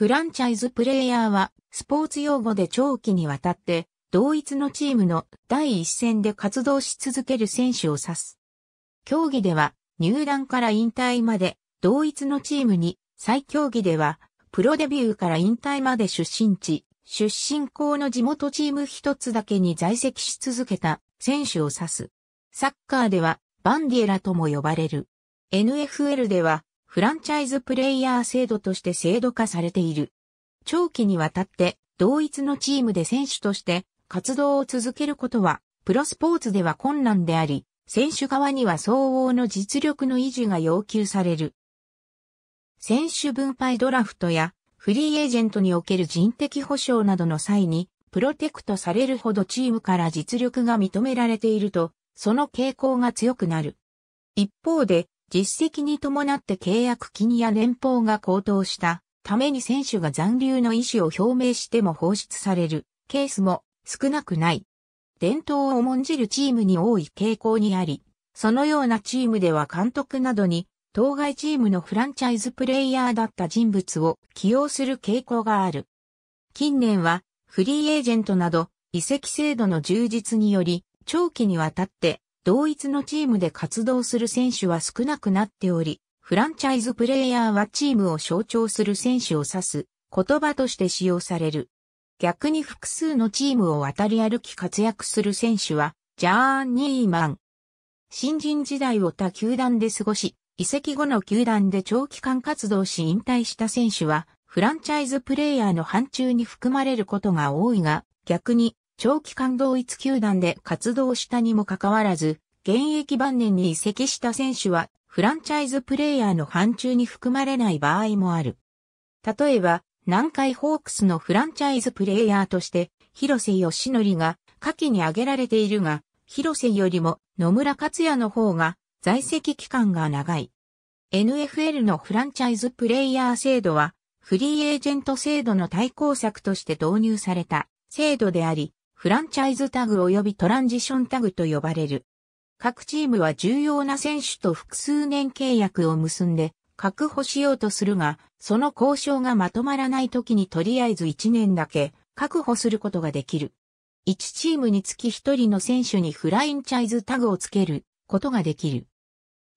フランチャイズプレイヤーは、スポーツ用語で長期にわたって、同一のチームの第一線で活動し続ける選手を指す。競技では、入団から引退まで、同一のチームに、再競技では、プロデビューから引退まで出身地、出身校の地元チーム一つだけに在籍し続けた選手を指す。サッカーでは、バンディエラとも呼ばれる。NFL では、フランチャイズプレイヤー制度として制度化されている。長期にわたって同一のチームで選手として活動を続けることは、プロスポーツでは困難であり、選手側には相応の実力の維持が要求される。選手分配ドラフトやフリーエージェントにおける人的保障などの際に、プロテクトされるほどチームから実力が認められていると、その傾向が強くなる。一方で、実績に伴って契約金や年俸が高騰したために選手が残留の意思を表明しても放出されるケースも少なくない。伝統を重んじるチームに多い傾向にあり、そのようなチームでは監督などに、当該チームのフランチャイズプレイヤーだった人物を起用する傾向がある。近年は、フリーエージェントなど、移籍制度の充実により、長期にわたって同一のチームで活動する選手は少なくなっており、フランチャイズプレイヤーはチームを象徴する選手を指す言葉として使用される。逆に複数のチームを渡り歩き活躍する選手は、ジャーニーマン。新人時代を他球団で過ごし、移籍後の球団で長期間活動し引退した選手は、フランチャイズプレイヤーの範疇に含まれることが多いが、逆に長期間同一球団で活動したにもかかわらず、現役晩年に移籍した選手は、フランチャイズプレイヤーの範疇に含まれない場合もある。例えば、南海ホークスのフランチャイズプレイヤーとして、広瀬義則が下記に挙げられているが、広瀬よりも野村克也の方が在籍期間が長い。NFL のフランチャイズプレイヤー制度は、フリーエージェント制度の対抗策として導入された制度であり、フランチャイズタグ及びトランジションタグと呼ばれる。各チームは重要な選手と複数年契約を結んで確保しようとするが、その交渉がまとまらない時にとりあえず1年だけ確保することができる。1チームにつき1人の選手にフランチャイズタグをつけることができる。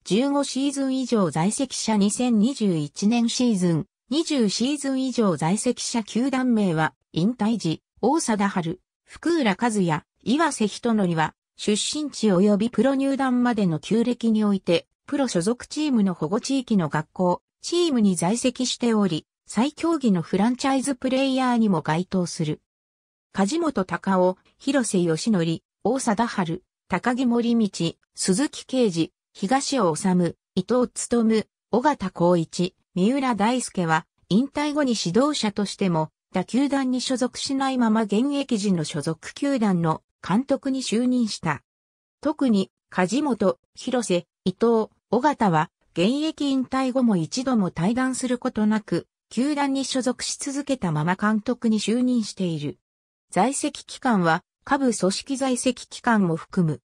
15シーズン以上在籍者2021年シーズン、20シーズン以上在籍者球団名は引退時、大貞春、福浦和也、岩瀬人則は、出身地及びプロ入団までの旧歴において、プロ所属チームの保護地域の学校、チームに在籍しており、最競技のフランチャイズプレイヤーにも該当する。梶本隆夫、広瀬義則、大貞春、高木森道、鈴木啓治、東尾治、伊藤務、尾形光一、三浦大輔は、引退後に指導者としても、った球団に所属しないまま現役時の所属球団の監督に就任した。特に、梶本、広瀬、伊藤、尾形は、現役引退後も一度も退団することなく、球団に所属し続けたまま監督に就任している。在籍期間は、下部組織在籍期間も含む。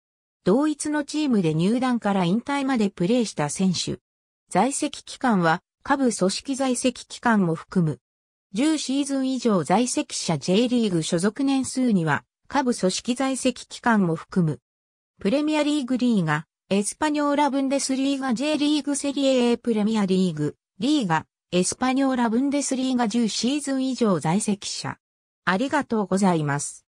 同一のチームで入団から引退までプレーした選手。在籍期間は、下部組織在籍期間も含む。10シーズン以上在籍者 J リーグ所属年数には、下部組織在籍期間も含む。プレミアリーグリーガ、エスパニョーラ・ブンデスリーガ J リーグセリエ A プレミアリーグ、リーガ、エスパニョーラ・ブンデスリーガ10シーズン以上在籍者。ありがとうございます。